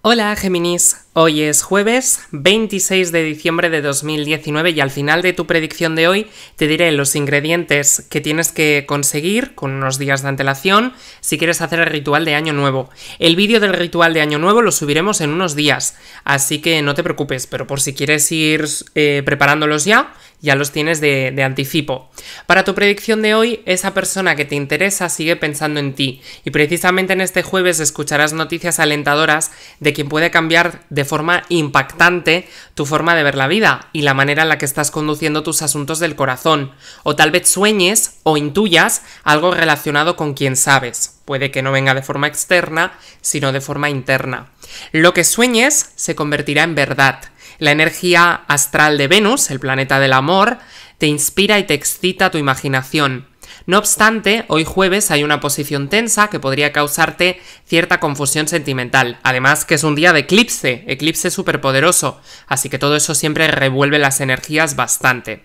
Hola Géminis, hoy es jueves 26 de diciembre de 2019 y al final de tu predicción de hoy te diré los ingredientes que tienes que conseguir con unos días de antelación si quieres hacer el ritual de Año Nuevo. El vídeo del ritual de Año Nuevo lo subiremos en unos días, así que no te preocupes, pero por si quieres ir eh, preparándolos ya, ya los tienes de, de, anticipo. Para tu predicción de hoy, esa persona que te interesa sigue pensando en ti y precisamente en este jueves escucharás noticias alentadoras de quien puede cambiar de forma impactante tu forma de ver la vida y la manera en la que estás conduciendo tus asuntos del corazón. O tal vez sueñes o intuyas algo relacionado con quien sabes. Puede que no venga de forma externa, sino de forma interna. Lo que sueñes se convertirá en verdad la energía astral de Venus, el planeta del amor, te inspira y te excita tu imaginación. No obstante, hoy jueves hay una posición tensa que podría causarte cierta confusión sentimental. Además que es un día de eclipse, eclipse superpoderoso, así que todo eso siempre revuelve las energías bastante.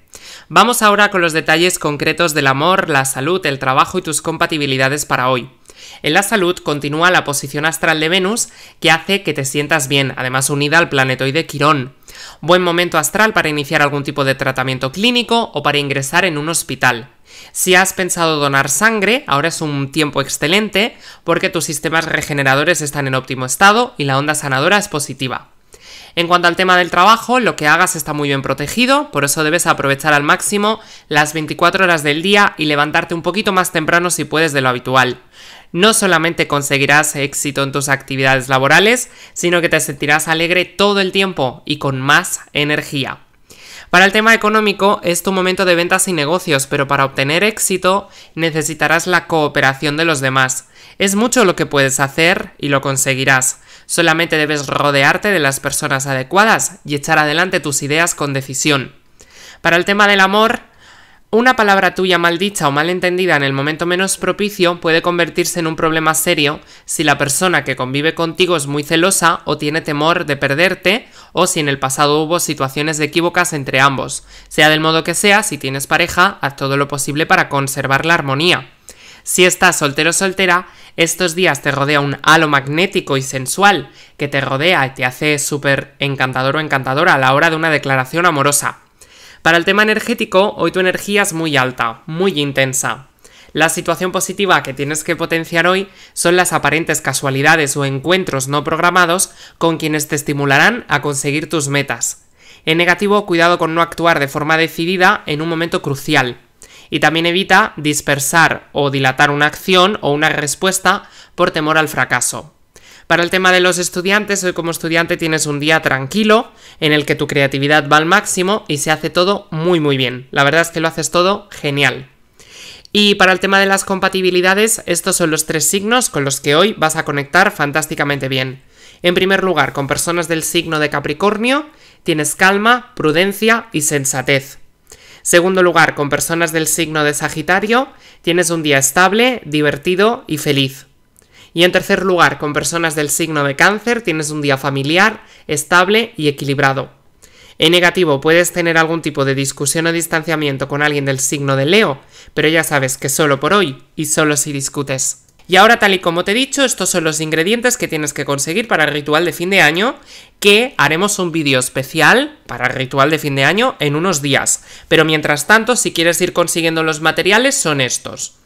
Vamos ahora con los detalles concretos del amor, la salud, el trabajo y tus compatibilidades para hoy. En la salud continúa la posición astral de Venus que hace que te sientas bien, además unida al planetoide Quirón. Buen momento astral para iniciar algún tipo de tratamiento clínico o para ingresar en un hospital. Si has pensado donar sangre, ahora es un tiempo excelente porque tus sistemas regeneradores están en óptimo estado y la onda sanadora es positiva. En cuanto al tema del trabajo, lo que hagas está muy bien protegido, por eso debes aprovechar al máximo las 24 horas del día y levantarte un poquito más temprano si puedes de lo habitual. No solamente conseguirás éxito en tus actividades laborales, sino que te sentirás alegre todo el tiempo y con más energía. Para el tema económico es tu momento de ventas y negocios, pero para obtener éxito necesitarás la cooperación de los demás. Es mucho lo que puedes hacer y lo conseguirás. Solamente debes rodearte de las personas adecuadas y echar adelante tus ideas con decisión. Para el tema del amor, una palabra tuya dicha o malentendida en el momento menos propicio puede convertirse en un problema serio si la persona que convive contigo es muy celosa o tiene temor de perderte o si en el pasado hubo situaciones de equívocas entre ambos. Sea del modo que sea, si tienes pareja, haz todo lo posible para conservar la armonía. Si estás soltero o soltera, estos días te rodea un halo magnético y sensual que te rodea y te hace súper encantador o encantadora a la hora de una declaración amorosa. Para el tema energético, hoy tu energía es muy alta, muy intensa. La situación positiva que tienes que potenciar hoy son las aparentes casualidades o encuentros no programados con quienes te estimularán a conseguir tus metas. En negativo, cuidado con no actuar de forma decidida en un momento crucial. Y también evita dispersar o dilatar una acción o una respuesta por temor al fracaso. Para el tema de los estudiantes, hoy como estudiante tienes un día tranquilo en el que tu creatividad va al máximo y se hace todo muy muy bien. La verdad es que lo haces todo genial. Y para el tema de las compatibilidades, estos son los tres signos con los que hoy vas a conectar fantásticamente bien. En primer lugar, con personas del signo de Capricornio, tienes calma, prudencia y sensatez. Segundo lugar, con personas del signo de Sagitario, tienes un día estable, divertido y feliz. Y en tercer lugar, con personas del signo de cáncer tienes un día familiar, estable y equilibrado. En negativo, puedes tener algún tipo de discusión o distanciamiento con alguien del signo de Leo, pero ya sabes que solo por hoy y solo si discutes. Y ahora, tal y como te he dicho, estos son los ingredientes que tienes que conseguir para el ritual de fin de año, que haremos un vídeo especial para el ritual de fin de año en unos días. Pero mientras tanto, si quieres ir consiguiendo los materiales, son estos.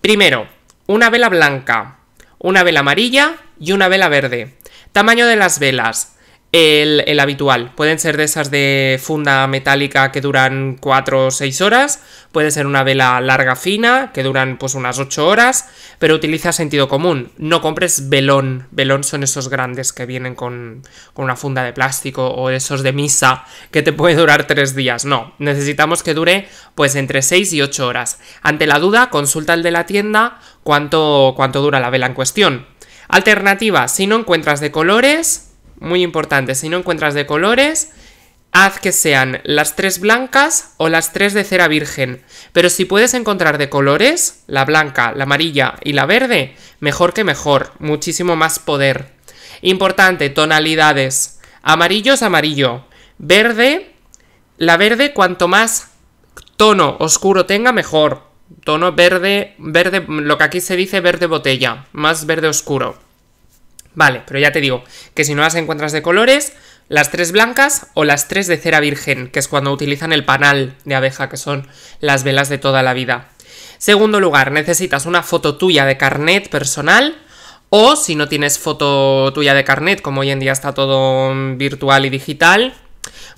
Primero, una vela blanca, una vela amarilla y una vela verde. Tamaño de las velas el, habitual. Pueden ser de esas de funda metálica que duran 4 o 6 horas, puede ser una vela larga fina que duran pues unas 8 horas, pero utiliza sentido común. No compres velón, velón son esos grandes que vienen con, una funda de plástico o esos de misa que te puede durar 3 días, no, necesitamos que dure pues entre 6 y 8 horas. Ante la duda, consulta el de la tienda cuánto, cuánto dura la vela en cuestión. Alternativa, si no encuentras de colores, muy importante, si no encuentras de colores, haz que sean las tres blancas o las tres de cera virgen. Pero si puedes encontrar de colores, la blanca, la amarilla y la verde, mejor que mejor, muchísimo más poder. Importante, tonalidades. Amarillo es amarillo. Verde, la verde cuanto más tono oscuro tenga, mejor. Tono verde, verde, lo que aquí se dice verde botella, más verde oscuro. Vale, pero ya te digo que si no las encuentras de colores, las tres blancas o las tres de cera virgen, que es cuando utilizan el panal de abeja, que son las velas de toda la vida. Segundo lugar, necesitas una foto tuya de carnet personal o si no tienes foto tuya de carnet, como hoy en día está todo virtual y digital,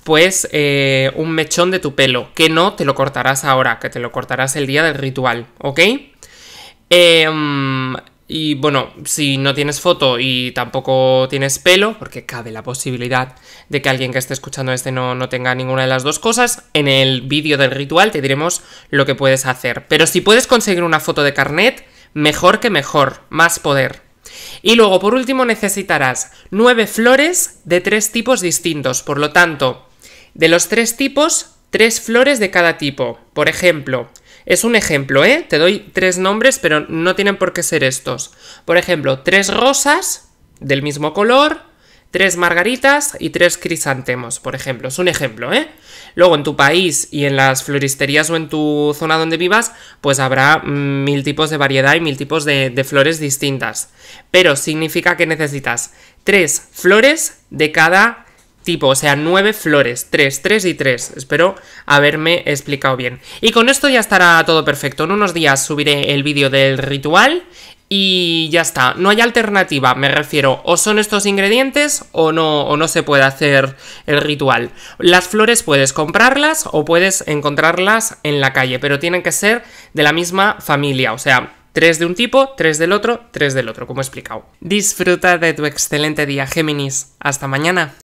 pues eh, un mechón de tu pelo, que no te lo cortarás ahora, que te lo cortarás el día del ritual, ¿ok? Eh, y bueno, si no tienes foto y tampoco tienes pelo, porque cabe la posibilidad de que alguien que esté escuchando este no, no tenga ninguna de las dos cosas, en el vídeo del ritual te diremos lo que puedes hacer. Pero si puedes conseguir una foto de carnet, mejor que mejor, más poder. Y luego, por último, necesitarás nueve flores de tres tipos distintos. Por lo tanto, de los tres tipos, tres flores de cada tipo. Por ejemplo, es un ejemplo, ¿eh? Te doy tres nombres, pero no tienen por qué ser estos. Por ejemplo, tres rosas del mismo color, tres margaritas y tres crisantemos, por ejemplo. Es un ejemplo, ¿eh? Luego en tu país y en las floristerías o en tu zona donde vivas, pues habrá mm, mil tipos de variedad y mil tipos de, de flores distintas. Pero significa que necesitas tres flores de cada tipo, o sea, nueve flores, tres, tres y 3. Espero haberme explicado bien. Y con esto ya estará todo perfecto. En unos días subiré el vídeo del ritual y ya está, no hay alternativa, me refiero, o son estos ingredientes o no, o no se puede hacer el ritual. Las flores puedes comprarlas o puedes encontrarlas en la calle, pero tienen que ser de la misma familia, o sea, tres de un tipo, tres del otro, tres del otro, como he explicado. Disfruta de tu excelente día, Géminis. Hasta mañana.